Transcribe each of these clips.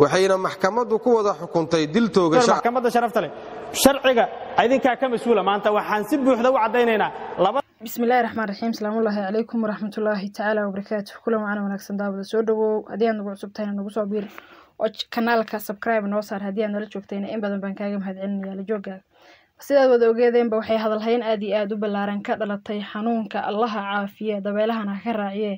waxayna maxkamaddu ku wada xukuntay dil toogasharciga idinkaa ka mas-uula maanta waxaan si buuxda u caddaynaynaa bismillahi raxmaan raxiim salaamullaahi calaykum waraxmatullaahi tacaala wabarakaatu kulan wacana wanaagsan daawada soo dhawow haddii aad nagu cusubtayna nagu soo biir oo kanaalka sabscribe noo saar haddii aad nala joogtayna in badan baan kaaga mahadcelinaya la joogaaga sidaad wada ogeedeenba waxay hadalhayn aad iyo aada u ballaaran ka dhalatay xanuunka allaha caafiye dabeelahana ha ka raaciye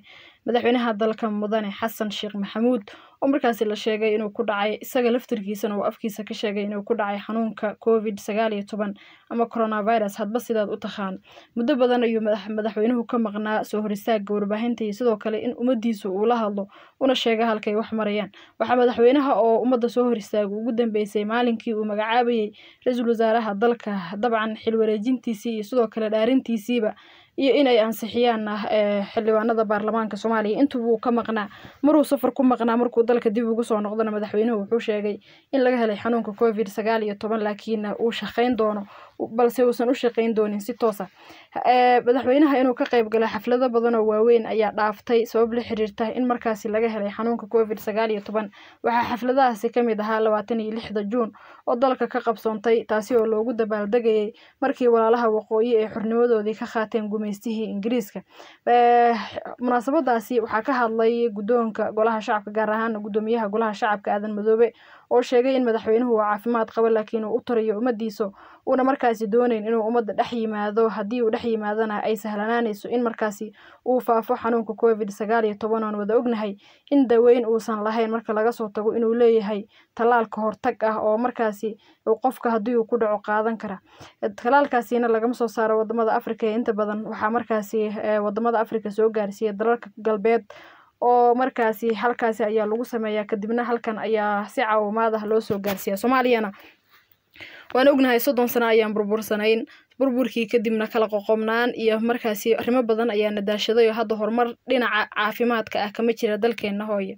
madaxweynaha dalka mudane xasan sheekh maxamuud oo markaasi la sheegay inuu ku dhacay isaga laftarkiisana uu afkiisa ka sheegay inuu ku dhacay xanuunka covid sagaal iyo toban ama coronavirus hadba sidaad u tahaan muddo badan ayuu madaxweynuhu ka maqnaa soo horistaagga warbaahinta iyo sidoo kale in ummadiisu uu la hadlo una sheega halkay wax marayaan waxaa madaxweynaha oo ummadda soo horistaaga ugu dambeysay maalinkii uu magacaabayay ra-iisul wasaaraha dalka dabcan xil wareejintiisii iyo sidoo kale dhaarintiisiiba iyo inay ansixiyaan ah, eh, xildhibaanada baarlamaanka soomaaliya intuubuu ka maqnaa maruu safar ku maqnaa markuu dalka dib ugu soo noqdona madaxweynuhu wuxuu sheegay in laga helay xanuunka covid sagaal iyo toban laakiinna ah, uu shaqayn doono balse uusan u shaqeyn doonin si toosa ah. eh, madaxweynaha inuu ka qaybgala xaflado badan oo waaweyn ayaa dhaaftay sabab la xiriirta in markaasi laga helay xanuunka covid sagaal iyo waxaa xafladahaasi kamid ahaa labaatan iyo lixda juun oo dalka ka qabsoontay taasi oo loogu dabaaldegayay markii walaalaha waqooyi ay xornimadoodii ka qaateen gumaystihii ingiriiska eh, munaasabadaasi waxaa ka hadlay gudoonka golaha shacabka gaar ahaan gudoomiyaha golaha shacabka aadan madoobe oo sheegay in madaxweynuhu uu caafimaad qabo laakiin uu u tarayo ummadiisa uuna markaasi doonayn inuu ummadda dhex yimaado haddii uu dhex yimaadana ay sahlanaanayso in markaasi uu faafo xanuunka covid sagaal iyo toban wada ognahay in daweyn uusan lahayn marka laga soo tago inuu leeyahay tallaal hortag ah oo markaasi qofka haddii uu ku dhaco qaadan kara talaalkaasina lagama soo saaro wadamada africa ee inta badan waxaa markaasi eh, wadamada africa soo gaarsiiya dalalka galbeed oo markaasi halkaasi ayaa lagu sameeyaa kadibna halkan ayaa si caawimaad ah loo soo gaarsiiyaa soomaaliyana waan ognahay soddon sano ayaan burbursanayn burburkii kadibna kala qoqobnaan iyo markaasi arrimo badan ayaa nadaashaday oo hadda horumar dhinaca caafimaadka ah kama jira dalkeenna hooyo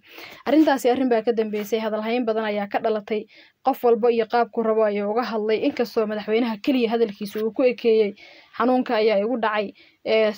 arrintaasi arrin baa ka dambeysay hadalhayn badan ayaa ka dhalatay qof walba iyo qaabku rabo ayuu uga hadlay inkastoo madaxweynaha keliya hadalkiisa uu ku ekeeyey xanuunka ayaa igu dhacay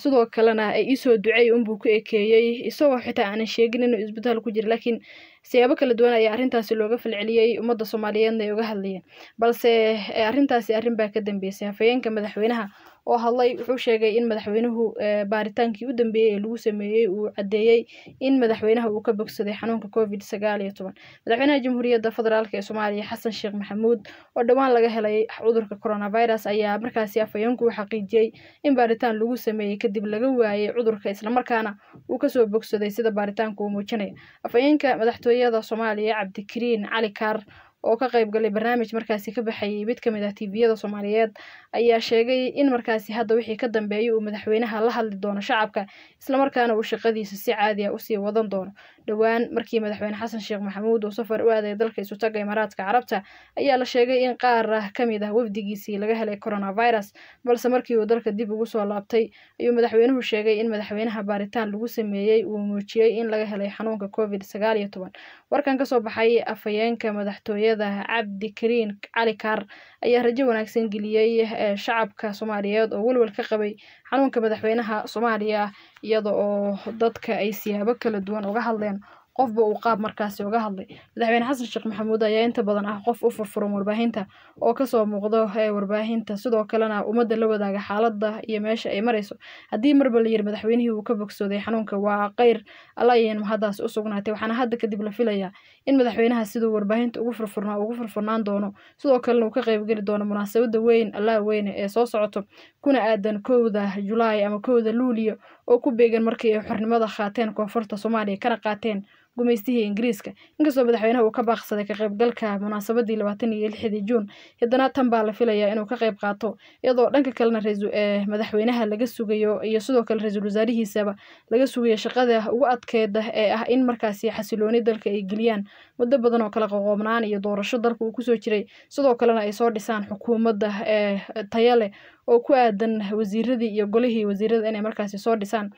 sidoo kalena ay isoo duceey unbuu ku ekeeyey isagoo xitaa aanan sheegin inuu isbitaal ku jira laakiin siyaabo kala duwan ayaa arrintaasi looga falceliyey ummadda soomaaliyeedna ay uga hadlayeen balse eh, arrintaasi arrin baa ka dambeysay hafayeenka madaxweynaha oo hadlay wuxuu sheegay in madaxweynuhu eh, baaritaankii u dambeeyey ee lagu sameeyey uu caddeeyey in madaxweynaha uu ka bogsaday xanuunka covid sagaal iyo toban madaxweynaha jamhuuriyadda federaalk ee soomaaliya xasan sheekh maxamuud oo dhowaan laga helay cudurka coronavirus ayaa markaasi afhayeenku u xaqiijiyey in baaritaan lagu sameeyey kadib laga waayey cudurka islamarkaana uu kasoo bogsaday sida baaritaanku uu muujinaya afhayeenka madaxtooyada soomaaliya cabdikariin cali kaar oo ka qayb galay barnaamij markaasi ka baxayay mid ka mid ah tviyada soomaaliyeed ayaa sheegay in markaasi hadda wixii ka dambeeyay uu madaxweynaha la hadli doono shacabka islamarkaana uu shaqadiisa si caadi ah usii wadan doono dhowaan markii madaxweyne xasan sheekh maxamuud uu safar u aaday dalka isu taga imaaraadka carabta ayaa la sheegay in qaar ah ka mid ah wafdigiisii laga helay coronavirus balse markii uu dalka dib ugu soo laabtay ayuu madaxweynuhu sheegay in madaxweynaha baaritaan lagu sameeyey uu muujiyey in laga helay xanuunka covid sagaal iyo toban warkan kasoo baxay afhayeenka madaxtooyada cabdi kariin cali kaar ayaa rajo wanaagsan geliyey eh, shacabka soomaaliyeed oo walwal ka qabay xanuunka madaxweynaha soomaaliya iyada oo dadka ay siyaabo kala duwan uga hadleen qofba uu qaab markaasi uga hadlay madaxweyne xasan sheekh maxamuud ayaa inta badan ah qof u furfuran warbaahinta oo kasoo muuqdo ee eh, warbaahinta sidoo kalena ummadda la wadaaga xaalada iyo meesha ay marayso haddii marba la yiri madaxweynihii uu ka bogsooday xanuunka waa keyr alla ayaynu haddaas u sugnaatay waxaana hadda kadib la filayaa in madaxweynaha siduu warbaahinta ugu furfurnaa ugu furfurnaan doono sidoo kalena uu ka qaybgeli doono munaasabada weyn allaa weyne ee soo socoto kuna aadan kowda julaay ama kowda luuliyo oo ku beegan markii ay xornimada qaateen koonfurta soomaaliya kana qaateen gumaystihii ingiriiska inkastoo madaxweynaha uu ka baaqsaday ka qaybgalka munaasabadii labaatan iyo lixdii juun haddana tan baa la filayaa inuu ka qayb qaato iyadoo dhanka kalena raee eh, madaxweynaha laga sugayo iyo sidoo kale ra-iisul wasaarihiisaba laga sugayo shaqada ugu adkeeda ee ah in markaasi xasilooni dalka ay geliyaan muddo badan oo kala qoqoobnaan iyo doorasho dalka uu kusoo jiray sidoo kalena ay soo dhisaan xukuumadda ee eh, taya leh oo ku aadan wasiiradii iyo golihii wasiirada inay markaasi soo dhisaan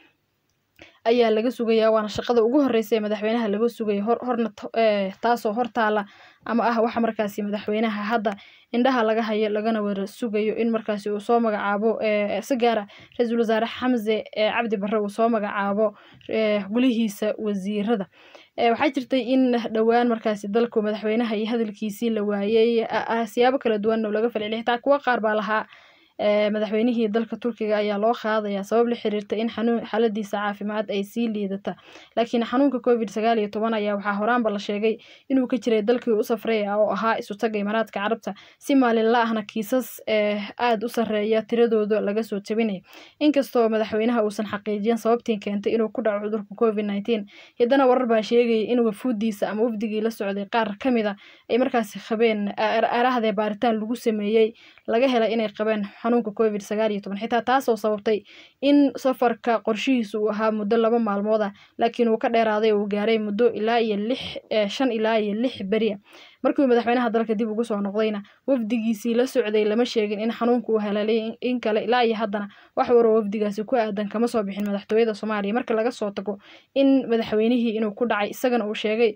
ayaa laga sugayaa waana shaqada ugu horeysa ee madaxweynaha laga sugaya hor horna eh, taasoo hor taala ama ah waxa markaasi madaxweynaha hadda indhaha laga hayo lagana wara sugayo in markaasi uu soo magacaabo eh, si gaara ra-iisul wasaare xamse eh, cabdi barre uu soo magacaabo gulihiisa wasiirada waxaa jirtay in dhowaan markaasi dalku madaxweynaha iyo hadalkiisii la waayey ah, siyaabo kala duwanna laga falceliya xitaa kuwo qaar baa lahaa madaxweynihii dalka turkiga ayaa loo qaadaya sabab la xiriirta in xaaladiisa caafimaad ay sii liidata laakiin xanuunka covid sagaal toban ayaa waxaa horaanba la sheegay inuu ka jiray dalkii u safreya ah oo ahaa isutaga imaaraadka carabta si maalinla ahna kiisas aada u sareeya tiradooda laga soo jabinaya inkastoo madaxweynaha uusan xaqiijiyan sababtii keentay inuu ku dhaco cudurka covid nteen haddana warar baa sheegaya in wafuudiisa ama wafdigii la socday qaar ka mid a ah ay markaasi qabeen arahdee baaritaan lagu sameeyey laga helay inay qabeen xanuunka covid sagaal iyo toban xitaa taasoo sababtay in safarka qorshihiisa uu ahaa muddo laba maalmood ah laakiin uu ka dheeraaday oo uu gaaray muddo ilaa iyo lix eh, shan ilaa iyo lix beriya markiiuu madaxweynaha dalka dib ugu soo noqdayna wafdigiisii la socday lama sheegin in xanuunku uu helaalay in kale ilaa iyo haddana wax waroo wafdigaasi ku aadan kama soo bixin madaxtooyada soomaaliya marka laga soo tago in madaxweynihii inuu ku dhacay isagana uu sheegay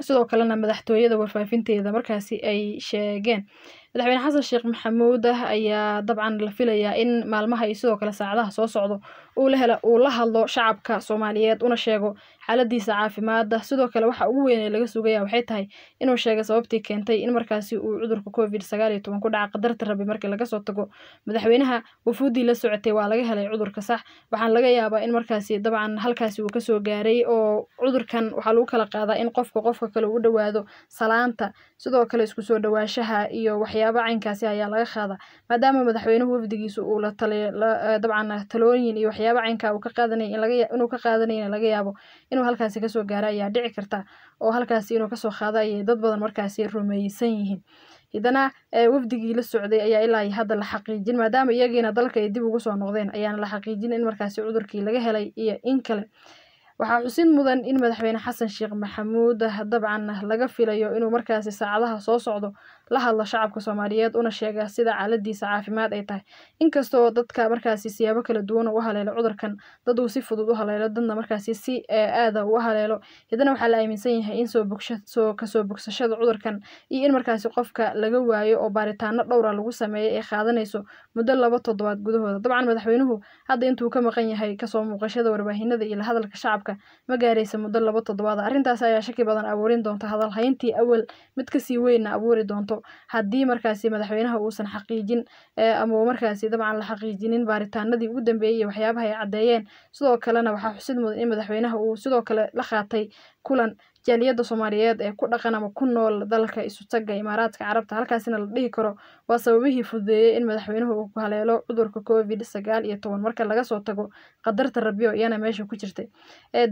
sidoo kalena madaxtooyada warfaafinteeda markaasi ay sheegeen madaxweyne xasan sheekh maxamuud ah ayaa dabcan la filayaa in maalmaha iyo sidoo kale saacadaha soo socdo uu la hadlo shacabka soomaaliyeed una sheego xaaladiisa caafimaada sidoo kale waxa ugu weyn ee laga sugaya waxay tahay inuu sheegay sababtii keentay in markaasi uu cudurka covid sagaal iyo toban ku dhaca qadarta rabi markii laga tago madaxweynaha wafuudii la socotay waa laga helay cudurka sax waxaana laga yaabaa in markaasi dabcan halkaasi uu kasoo gaaray oo cudurkan waxaa lagu kala qaadaa in qofku qofka kale ugu dhawaado salaanta sidoo kale isku soo dhawaashaha iyo waxyaaba caynkaasi ayaa laga qaada maadaama madaxweynuhu wafdigiisa uu dabcan talooyin iyo waxyaaba caynkaa uu ka qaadanay inuu ka qaadanayna laga yaabo inuu halkaasi kasoo gaaro ayaa dhici karta oo halkaasi inuu kasoo qaado ayay dad badan markaasi rumeysan yihiin haddana wafdigii la socday ayaa ilaa hadda la xaqiijin maadaama iyagiina dalka ay dib ugu soo noqdeen ayaana la xaqiijin in markaasi cudurkii laga helay iyo in kale waxaa xusid mudan in madaxweyne xasan sheekh maxamuud dabcan laga filayo inuu markaasi saacadaha soo socdo la hadlo shacabka soomaaliyeed una sheega sida caladiisa caafimaad ay tahay inkasta oo dadka markaasi siyaabo kala duwan u haleelo cudurkan dad uu si fudud u haleelo dadna markaasi si eh, aada ah u haleelo haddana waxaa la aaminsan yahay in soo kasoo bogsashada cudurkan iyo in markaasi qofka laga waayo oo baaritaano dhowra ah lagu sameeyay ay qaadanayso muddo laba toddobaad gudahooda dabcan madaxweynuhu hadda intuu ka maqan yahay kasoo muuqashada warbaahinada iyo lahadalka shacabka ma gaaraysa muddo laba toddobaad arrintaas ayaa shaki badan abuurin doonta hadalhayntii awal mid kasii weynna abuuri doonto karto haddii markaasi madaxweynaha uusan xaqiijin ama markaasi dabcan la xaqiijinin baaritaanadii ugu dambeeyey iyo waxyaabaha ay caddeeyeen sidoo kalena waxaa xusid mudan in madaxweynaha uu sidoo kale la qaatay kulan jaaliyada soomaaliyeed ee ku dhaqan ama ku nool dalka isutaga imaaraadka carabta halkaasina la dhihi karo waa sababihii fududeeyey in madaxweynuhu uu ku haleelo cudurka covid sagaal iyo toban marka lagasoo tago qadarta rabyo iyana meesha ku jirtay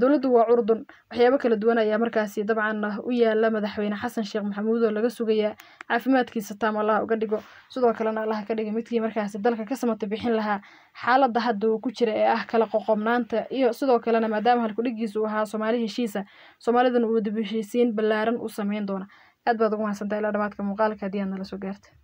dowladdu waa curdun waxyaabo kala duwan ayaa markaasi dabcan ah u yaala madaxweyne xasan sheekh maxamuud oo laga sugayaa caafimaadkiisa taam allaha uga dhigo sidoo kalena allaha ka dhiga midkii markaasi dalka ka samata bixin lahaa xaaladda hadda uu ku jira ee ah kala qoqobnaanta iyo sidoo kalena maadaama halkudhigiisa uu ahaa soomaali heshiisa soomaalidan uu dib u heshiisiin ballaaran uu sameyn doona Aad baad ugu mahadsantahay ilaa dhamaadka muuqaalka haddii aad nala soo gaarta